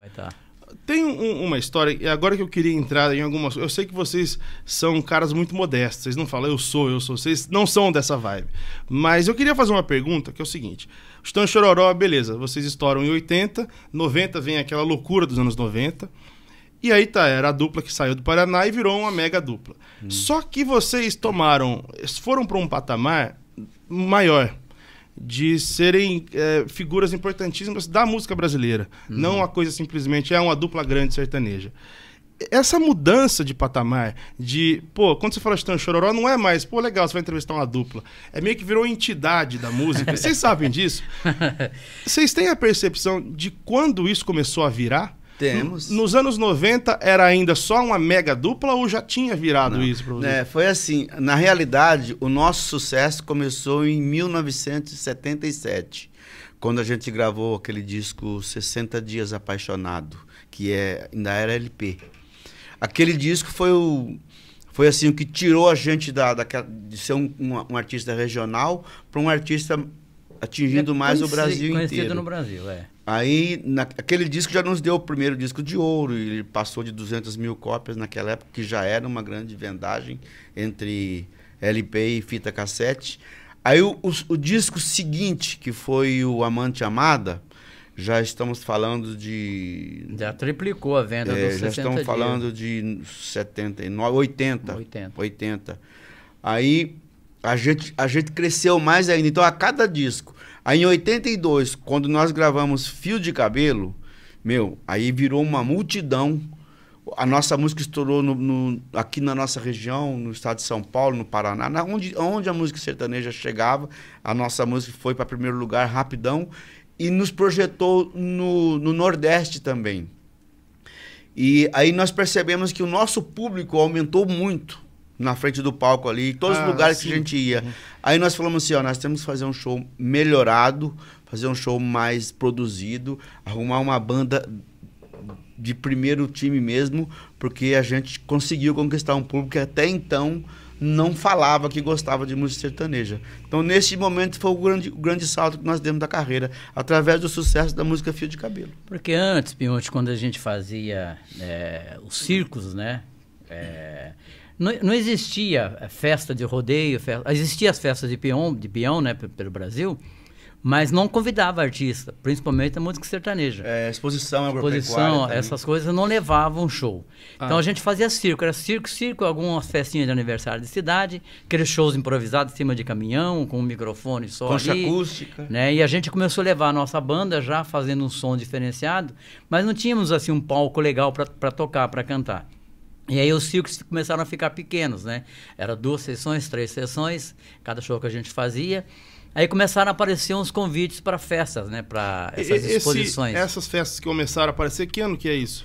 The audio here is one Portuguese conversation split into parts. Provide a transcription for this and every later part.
Vai Tá. Tem um, uma história, e agora que eu queria entrar em algumas. Eu sei que vocês são caras muito modestos, vocês não falam eu sou, eu sou, vocês não são dessa vibe. Mas eu queria fazer uma pergunta que é o seguinte: Estão Chororó, beleza, vocês estouram em 80, 90 vem aquela loucura dos anos 90. E aí tá, era a dupla que saiu do Paraná e virou uma mega dupla. Hum. Só que vocês tomaram, foram para um patamar maior de serem é, figuras importantíssimas da música brasileira. Uhum. Não uma coisa simplesmente, é uma dupla grande sertaneja. Essa mudança de patamar, de, pô, quando você fala de Chororó, não é mais, pô, legal, você vai entrevistar uma dupla. É meio que virou entidade da música. Vocês sabem disso? Vocês têm a percepção de quando isso começou a virar? Temos. Nos anos 90 era ainda só uma mega dupla ou já tinha virado Não. isso para você? É, foi assim. Na realidade, o nosso sucesso começou em 1977, quando a gente gravou aquele disco 60 Dias Apaixonado, que é, ainda era LP. Aquele disco foi o foi assim o que tirou a gente da, da de ser um, um, um artista regional para um artista atingindo é mais o Brasil conhecido inteiro. Conhecido no Brasil, é. Aí, aquele disco já nos deu o primeiro disco de ouro, e ele passou de 200 mil cópias naquela época, que já era uma grande vendagem entre LP e fita cassete. Aí, o, o, o disco seguinte, que foi o Amante Amada, já estamos falando de. Já triplicou a venda é, dos Já estamos dias. falando de 79, 80. 80. 80. Aí a gente, a gente cresceu mais ainda. Então, a cada disco. Aí, em 82, quando nós gravamos Fio de Cabelo, meu, aí virou uma multidão. A nossa música estourou no, no, aqui na nossa região, no estado de São Paulo, no Paraná. Na, onde, onde a música sertaneja chegava, a nossa música foi para primeiro lugar rapidão. E nos projetou no, no Nordeste também. E aí nós percebemos que o nosso público aumentou muito na frente do palco ali, todos ah, os lugares que a gente ia. Uhum. Aí nós falamos assim, ó, nós temos que fazer um show melhorado, fazer um show mais produzido, arrumar uma banda de primeiro time mesmo, porque a gente conseguiu conquistar um público que até então não falava que gostava de música sertaneja. Então, nesse momento, foi o grande, o grande salto que nós demos da carreira, através do sucesso da música Fio de Cabelo. Porque antes, Pionte, quando a gente fazia é, os circos, né? É, não, não existia eh, festa de rodeio, festa, existia as festas de peão, de peão né, pelo Brasil, mas não convidava artista, principalmente a música sertaneja. É, exposição Exposição, essas coisas não levavam show. Ah. Então a gente fazia circo, era circo, circo, algumas festinhas de aniversário de cidade, aqueles shows improvisados em cima de caminhão, com um microfone só Concha ali, acústica. Né? E a gente começou a levar a nossa banda já fazendo um som diferenciado, mas não tínhamos assim um palco legal para tocar, para cantar. E aí os circos começaram a ficar pequenos, né? Era duas sessões, três sessões, cada show que a gente fazia. Aí começaram a aparecer uns convites para festas, né? Para essas Esse, exposições. Essas festas que começaram a aparecer, que ano que é isso?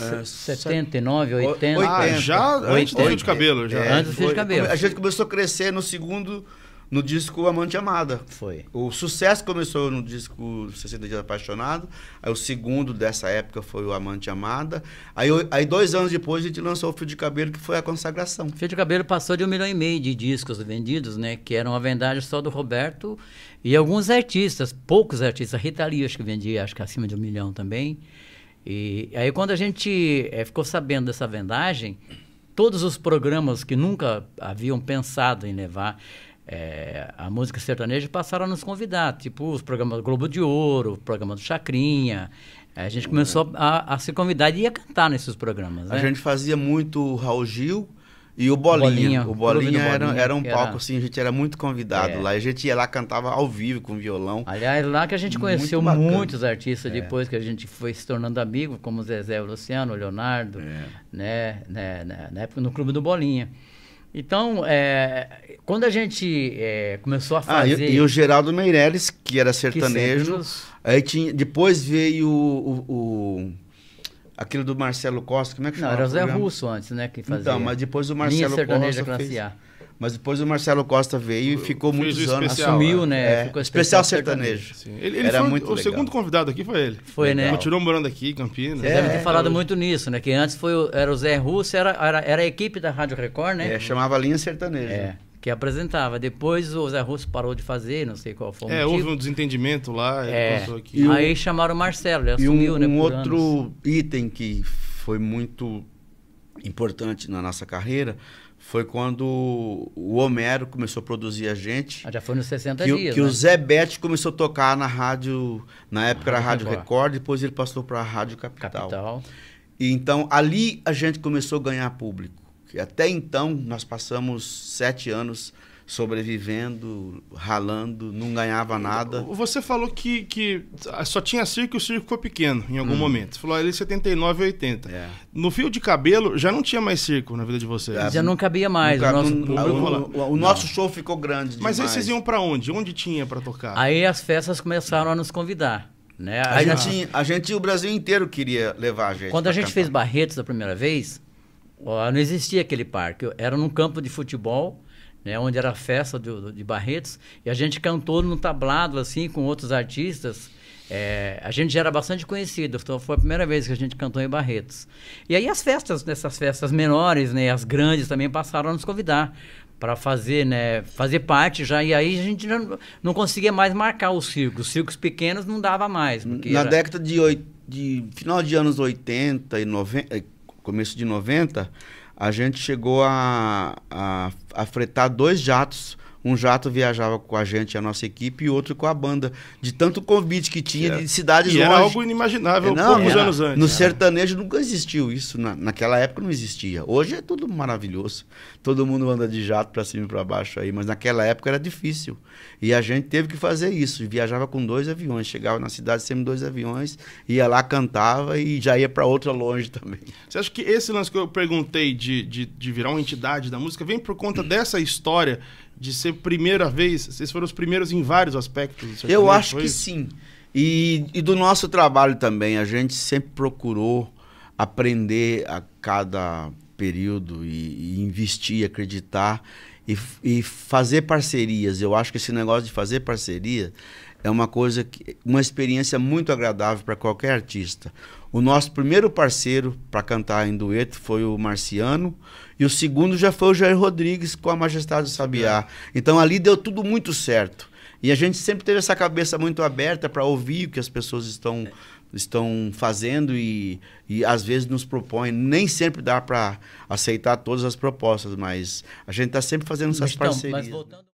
É, 79, 80. Ah, já 80, antes do fio de cabelo. Já. É, antes do fio de cabelo. A gente começou a crescer no segundo no disco Amante Amada. Foi. O sucesso começou no disco 60 Dias Apaixonado, aí o segundo dessa época foi o Amante Amada, aí, aí dois anos depois a gente lançou o Fio de Cabelo, que foi a consagração. Fio de Cabelo passou de um milhão e meio de discos vendidos, né, que eram a vendagem só do Roberto e alguns artistas, poucos artistas, Rita Lee acho que vendia, acho que acima de um milhão também, e aí quando a gente é, ficou sabendo dessa vendagem, todos os programas que nunca haviam pensado em levar é, a música sertaneja passaram a nos convidar, tipo os programas do Globo de Ouro, o programa do Chacrinha. A gente começou a, a se convidar e ia cantar nesses programas. Né? A gente fazia muito Raul Gil, e o Bolinha. Bolinha o Bolinha, Bolinha era, um palco, era... assim, a gente era muito convidado é. lá. A gente ia lá, cantava ao vivo com violão. Aliás, lá que a gente conheceu muito muitos artistas é. depois que a gente foi se tornando amigo, como Zezé, o Luciano, o Leonardo, é. né, né, né, na época no Clube do Bolinha. Então, é, quando a gente é, começou a fazer. Ah, e, e, o Geraldo Meirelles, que era sertanejo. Que aí tinha, depois veio o, o, o, Aquele do Marcelo Costa, como é que chama? Não, era o Zé Russo antes, né? Que então, fazia. Então, mas depois o Marcelo Costa. Fez... A. Mas depois o Marcelo Costa veio e ficou muitos anos. Especial, Assumiu, né? né? É, ficou especial, especial sertanejo. sertanejo. Ele, ele Era foi, muito O legal. segundo convidado aqui foi ele. Foi, legal. né? Continuou morando aqui, em Campinas. É, deve ter é. falado é. muito nisso, né? Que antes foi, era o Zé Russo, era, era, era a equipe da Rádio Record, né? É, chamava Linha Sertaneja. É que apresentava. Depois o Zé Russo parou de fazer, não sei qual foi o É, motivo. houve um desentendimento lá. É. Um, Aí chamaram o Marcelo, ele assumiu, um, né? Um outro anos. item que foi muito importante na nossa carreira foi quando o Homero começou a produzir a gente. Ah, já foi nos 60 que, dias. Que né? o Zé Bete começou a tocar na rádio, na época ah, era Rádio Record, Record depois ele passou para a Rádio Capital. Capital. E então ali a gente começou a ganhar público. E até então nós passamos sete anos sobrevivendo, ralando, não ganhava nada. Você falou que, que só tinha circo e o circo ficou pequeno em algum hum. momento. Você falou ali ah, 79 é e 80. É. No fio de cabelo já não tinha mais circo na vida de você. É, já não cabia mais. Não cabia, o nosso, o, o, o nosso show ficou grande demais. Mas aí vocês iam para onde? Onde tinha para tocar? Aí as festas começaram a nos convidar. Né? A, a gente, a gente, o Brasil inteiro queria levar a gente. Quando a gente cantar. fez Barretos a primeira vez, ó, não existia aquele parque. Era num campo de futebol né, onde era a festa de Barretos, e a gente cantou no tablado, assim, com outros artistas. É, a gente já era bastante conhecido, então foi a primeira vez que a gente cantou em Barretos. E aí as festas, nessas festas menores, né, as grandes também passaram a nos convidar para fazer, né, fazer parte já. E aí a gente não, não conseguia mais marcar os circos. Os circos pequenos não dava mais. Na era... década de, oito, de final de anos 80 e 90, começo de 90, a gente chegou a, a, a fretar dois jatos um jato viajava com a gente, a nossa equipe, e outro com a banda. De tanto convite que tinha de cidades longe. Era algo inimaginável não, poucos era, anos antes. No sertanejo nunca existiu isso. Na, naquela época não existia. Hoje é tudo maravilhoso. Todo mundo anda de jato para cima e para baixo aí. Mas naquela época era difícil. E a gente teve que fazer isso. Viajava com dois aviões. Chegava na cidade sempre dois aviões. Ia lá, cantava e já ia para outra longe também. Você acha que esse lance que eu perguntei de, de, de virar uma entidade da música vem por conta hum. dessa história de ser primeira vez? Vocês foram os primeiros em vários aspectos? Eu acho que sim. E, e, do nosso trabalho também, a gente sempre procurou aprender a cada período e, e investir, acreditar e, e fazer parcerias. Eu acho que esse negócio de fazer parceria é uma coisa, que, uma experiência muito agradável para qualquer artista. O nosso primeiro parceiro para cantar em dueto foi o Marciano, e o segundo já foi o Jair Rodrigues com a Majestade do Sabiá. É. Então ali deu tudo muito certo. E a gente sempre teve essa cabeça muito aberta para ouvir o que as pessoas estão é estão fazendo e, e às vezes nos propõem. Nem sempre dá para aceitar todas as propostas, mas a gente está sempre fazendo essas então, parcerias. Né?